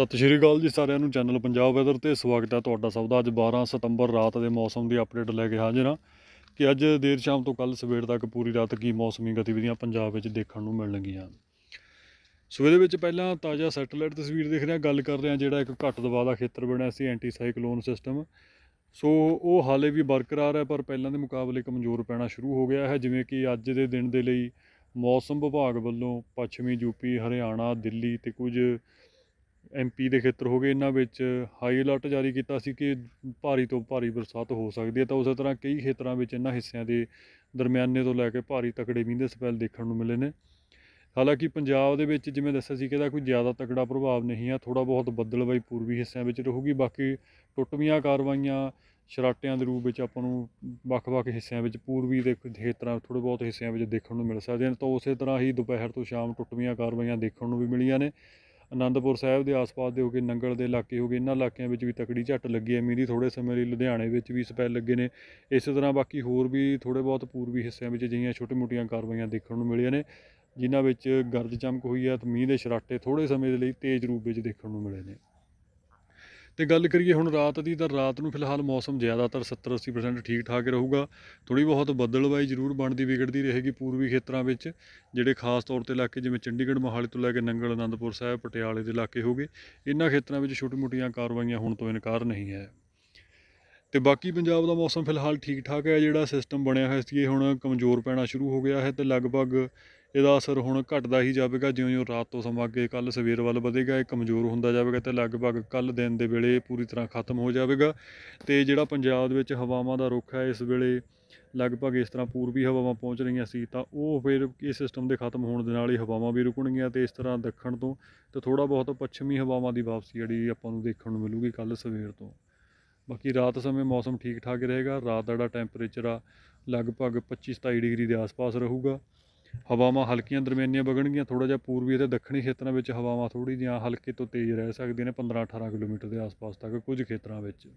ਸਤਿ ਸ਼੍ਰੀ ਅਕਾਲ ਜੀ ਸਾਰਿਆਂ ਨੂੰ ਚੈਨਲ ਪੰਜਾਬ ਵੈਦਰ ਤੇ ਸਵਾਗਤ ਹੈ ਤੁਹਾਡਾ ਸਭ ਦਾ ਅੱਜ 12 ਸਤੰਬਰ ਰਾਤ ਦੇ ਮੌਸਮ ਦੀ ਅਪਡੇਟ ਲੈ ਕੇ ਹਾਜ਼ਰ ਹਾਂ ਕਿ ਅੱਜ ਦੇਰ ਸ਼ਾਮ ਤੋਂ ਕੱਲ ਸਵੇਰ ਤੱਕ ਪੂਰੀ ਰਾਤ ਕੀ ਮੌਸਮੀ ਗਤੀਵਿਧੀਆਂ ਪੰਜਾਬ ਵਿੱਚ ਦੇਖਣ ਨੂੰ ਮਿਲਣਗੀਆਂ ਸੋ ਇਹਦੇ ਵਿੱਚ ਪਹਿਲਾਂ ਤਾਜ਼ਾ ਸੈਟੇਲਾਈਟ ਤਸਵੀਰ ਦੇਖ ਰਹੇ ਹਾਂ ਗੱਲ ਕਰ ਰਿਹਾ ਹਾਂ ਜਿਹੜਾ ਇੱਕ ਘੱਟ ਦਬਾਅ ਦਾ ਖੇਤਰ ਬਣਿਆ ਸੀ ਐਂਟੀ ਸਾਈਕਲੋਨ ਸਿਸਟਮ ਸੋ ਉਹ ਹਾਲੇ ਵੀ ਬਰਕਰਾਰ ਹੈ ਪਰ ਪਹਿਲਾਂ ਦੇ ਮੁਕਾਬਲੇ ਕਮਜ਼ੋਰ ਪੈਣਾ ਸ਼ੁਰੂ ਹੋ ਗਿਆ ਹੈ ਜਿਵੇਂ ਕਿ ਅੱਜ ਦੇ ਦਿਨ ਦੇ ਲਈ ਮੌਸਮ ਵਿਭਾਗ ਵੱਲੋਂ ਪੱਛਮੀ ਯੂਪੀ ਹਰਿਆਣਾ ਦਿੱਲੀ ਤੇ ਕੁਝ ਐਮਪੀ ਦੇ ਖੇਤਰ ਹੋ ਗਏ ਇਹਨਾਂ ਵਿੱਚ ਹਾਈ ਅਲਰਟ ਜਾਰੀ ਕੀਤਾ ਸੀ ਕਿ ਭਾਰੀ ਤੋਂ ਭਾਰੀ ਬਰਸਾਤ ਹੋ ਸਕਦੀ ਹੈ ਤਾਂ ਉਸੇ ਤਰ੍ਹਾਂ ਕਈ ਖੇਤਰਾਂ ਵਿੱਚ ਇਹਨਾਂ ਹਿੱਸਿਆਂ ਦੇ ਦਰਮਿਆਨੇ ਤੋਂ ਲੈ ਕੇ ਭਾਰੀ ਤਕੜੇ ਮੀਂਹ ਦੇ ਸਪੈਲ ਦੇਖਣ ਨੂੰ ਮਿਲੇ ਨੇ ਹਾਲਾਂਕਿ ਪੰਜਾਬ ਦੇ ਵਿੱਚ ਜਿਵੇਂ ਦੱਸਿਆ ਸੀ ਕਿ ਇਹਦਾ ਕੋਈ ਜ਼ਿਆਦਾ ਤਕੜਾ ਪ੍ਰਭਾਵ ਨਹੀਂ ਆ ਥੋੜਾ ਬਹੁਤ ਬੱਦਲਬਾਈ ਪੂਰਬੀ ਹਿੱਸਿਆਂ ਵਿੱਚ ਰਹੂਗੀ ਬਾਕੀ ਟੁੱਟਵੀਆਂ ਕਾਰਵਾਈਆਂ ਸ਼ਰਾਟਿਆਂ ਦੇ ਰੂਪ ਵਿੱਚ ਆਪਾਂ ਨੂੰ ਵੱਖ-ਵੱਖ ਹਿੱਸਿਆਂ ਵਿੱਚ ਪੂਰਬੀ ਦੇ ਖੇਤਰਾਂ ਥੋੜੇ ਬਹੁਤ ਹਿੱਸਿਆਂ ਵਿੱਚ ਦੇਖਣ ਨੂੰ ਮਿਲ ਸਕਦੇ ਹਨ ਤਾਂ ਉਸੇ ਤਰ੍ਹਾਂ ਹੀ ਦੁਪਹਿਰ ਤੋਂ ਸ਼ਾਮ ਟੁੱਟਵੀਆਂ ਕਾਰਵਾਈਆਂ ਦੇਖਣ ਨੂੰ ਵੀ ਮਿਲੀਆਂ ਨੇ ਅਨੰਦਪੁਰ ਸਾਹਿਬ ਦੇ ਆਸ-ਪਾਸ ਦੇ ਹੋ ਕੇ ਨੰਗਲ ਦੇ ਇਲਾਕੇ ਹੋ ਗਏ ਇਹਨਾਂ ਇਲਾਕਿਆਂ ਵਿੱਚ ਵੀ ਤਕੜੀ ਝੱਟ ਲੱਗੀ ਹੈ ਮੀਂਹ ਦੀ ਥੋੜੇ ਸਮੇਂ ਲਈ ਲੁਧਿਆਣੇ ਵਿੱਚ ਵੀ ਸਪੈਲ ਲੱਗੇ ਨੇ ਇਸੇ ਤਰ੍ਹਾਂ ਬਾਕੀ ਹੋਰ ਵੀ ਥੋੜੇ ਬਹੁਤ ਪੂਰਬੀ ਹਿੱਸਿਆਂ ਵਿੱਚ ਜਿਹੀਆਂ ਛੋਟੇ-ਮੋਟੀਆਂ ਕਾਰਵਾਈਆਂ ਦੇਖਣ ਨੂੰ ਮਿਲੀਆਂ ਨੇ ਜਿਨ੍ਹਾਂ ਵਿੱਚ ਗਰਜ ਚਮਕ ਹੋਈ ਹੈ ਤੇ ਮੀਂਹ ਦੇ ਸ਼ਰਾਟੇ ਥੋੜੇ ਸਮੇਂ ਦੇ ਲਈ ਤੇਜ਼ ਰੂਪ ਵਿੱਚ ਦੇਖਣ ਨੂੰ ਮਿਲੇ ਨੇ ਤੇ ਗੱਲ ਕਰੀਏ ਹੁਣ ਰਾਤ ਦੀ ਤਾਂ ਰਾਤ ਨੂੰ ਫਿਲਹਾਲ ਮੌਸਮ ਜ਼ਿਆਦਾਤਰ 70-80% ਠੀਕ ਠਾਕ ਰਹੂਗਾ ਥੋੜੀ ਬਹੁਤ ਬੱਦਲਵਾਈ ਜ਼ਰੂਰ ਬਣਦੀ ਵਿਗੜਦੀ ਰਹੇਗੀ ਪੂਰਬੀ ਖੇਤਰਾਂ ਵਿੱਚ ਜਿਹੜੇ ਖਾਸ ਤੌਰ ਤੇ ਇਲਾਕੇ ਜਿਵੇਂ ਚੰਡੀਗੜ੍ਹ ਮੋਹਾਲੀ ਤੋਂ ਲੈ ਕੇ ਨੰਗਲ ਅਨੰਦਪੁਰ ਸਾਹਿਬ ਪਟਿਆਲੇ ਦੇ ਇਲਾਕੇ ਹੋਗੇ ਇਨ੍ਹਾਂ ਖੇਤਰਾਂ ਵਿੱਚ ਛੋਟੀ-ਮੋਟੀਆਂ ਕਾਰਵਾਈਆਂ ਹੋਣ ਤੋਂ ਇਨਕਾਰ ਨਹੀਂ ਹੈ ਤੇ ਬਾਕੀ ਪੰਜਾਬ ਦਾ ਮੌਸਮ ਫਿਲਹਾਲ ਠੀਕ ਠਾਕ ਹੈ ਜਿਹੜਾ ਸਿਸਟਮ ਬਣਿਆ ਹੋਇਆ ਸੀ ਇਹ ਹੁਣ ਕਮਜ਼ੋਰ ਪੈਣਾ ਸ਼ੁਰੂ ਹੋ ਗਿਆ ਹੈ ਤੇ ਲਗਭਗ ਇਹਦਾ ਅਸਰ ਹੁਣ ਘਟਦਾ ਹੀ ਜਾਵੇਗਾ ਜਿਉਂ-ਜਿਉਂ ਰਾਤ ਤੋਂ ਸਮਾਂ ਅੱਗੇ ਕੱਲ ਸਵੇਰ ਵੱਲ ਵਧੇਗਾ ਇਹ ਕਮਜ਼ੋਰ ਹੁੰਦਾ ਜਾਵੇਗਾ ਤੇ ਲਗਭਗ ਕੱਲ ਦਿਨ ਦੇ ਵੇਲੇ ਪੂਰੀ ਤਰ੍ਹਾਂ ਖਤਮ ਹੋ ਜਾਵੇਗਾ ਤੇ ਜਿਹੜਾ ਪੰਜਾਬ ਦੇ ਵਿੱਚ ਹਵਾਵਾਂ ਦਾ ਰੁਖ ਹੈ ਇਸ ਵੇਲੇ ਲਗਭਗ ਇਸ ਤਰ੍ਹਾਂ ਪੂਰਬੀ ਹਵਾਵਾਂ ਪਹੁੰਚ ਰਹੀਆਂ ਸੀ ਤਾਂ ਉਹ ਫਿਰ ਇਸ ਸਿਸਟਮ ਦੇ ਖਤਮ ਹੋਣ ਦੇ ਨਾਲ ਹੀ ਹਵਾਵਾਂ ਵੀ ਰੁਕਣਗੀਆਂ ਤੇ ਇਸ ਤਰ੍ਹਾਂ ਦੱਖਣ ਤੋਂ ਤੇ ਥੋੜਾ ਬਹੁਤ ਪੱਛਮੀ ਹਵਾਵਾਂ ਦੀ ਵਾਪਸੀ ਜਿਹੜੀ ਆਪਾਂ ਨੂੰ ਦੇਖਣ ਨੂੰ ਮਿਲੂਗੀ ਕੱਲ ਸਵੇਰ ਤੋਂ ਬਾਕੀ ਰਾਤ ਸਮੇਂ ਮੌਸਮ ਠੀਕ ਠਾਕ ਰਹੇਗਾ ਰਾਤ ਦਾ ਟੈਂਪਰੇਚਰ ਆ ਲਗਭਗ 25 27 ਡਿਗਰੀ ਦੇ ਆਸ-ਪਾਸ ਰਹੂਗਾ ਹਵਾਵਾਂ ਹਲਕੀਆਂ ਦਰਮਿਆਨੀਆਂ ਵਗਣਗੀਆਂ ਥੋੜਾ ਜਿਹਾ ਪੂਰਬੀ ਅਤੇ ਦੱਖਣੀ ਖੇਤਰਾਂ ਵਿੱਚ ਹਵਾਵਾਂ ਥੋੜੀ ਜਿਹੀਆਂ ਹਲਕੇ ਤੋਂ ਤੇਜ਼ ਰਹਿ ਸਕਦੀਆਂ ਨੇ 15-18 ਕਿਲੋਮੀਟਰ ਦੇ ਆਸ-ਪਾਸ ਤੱਕ ਕੁਝ ਖੇਤਰਾਂ ਵਿੱਚ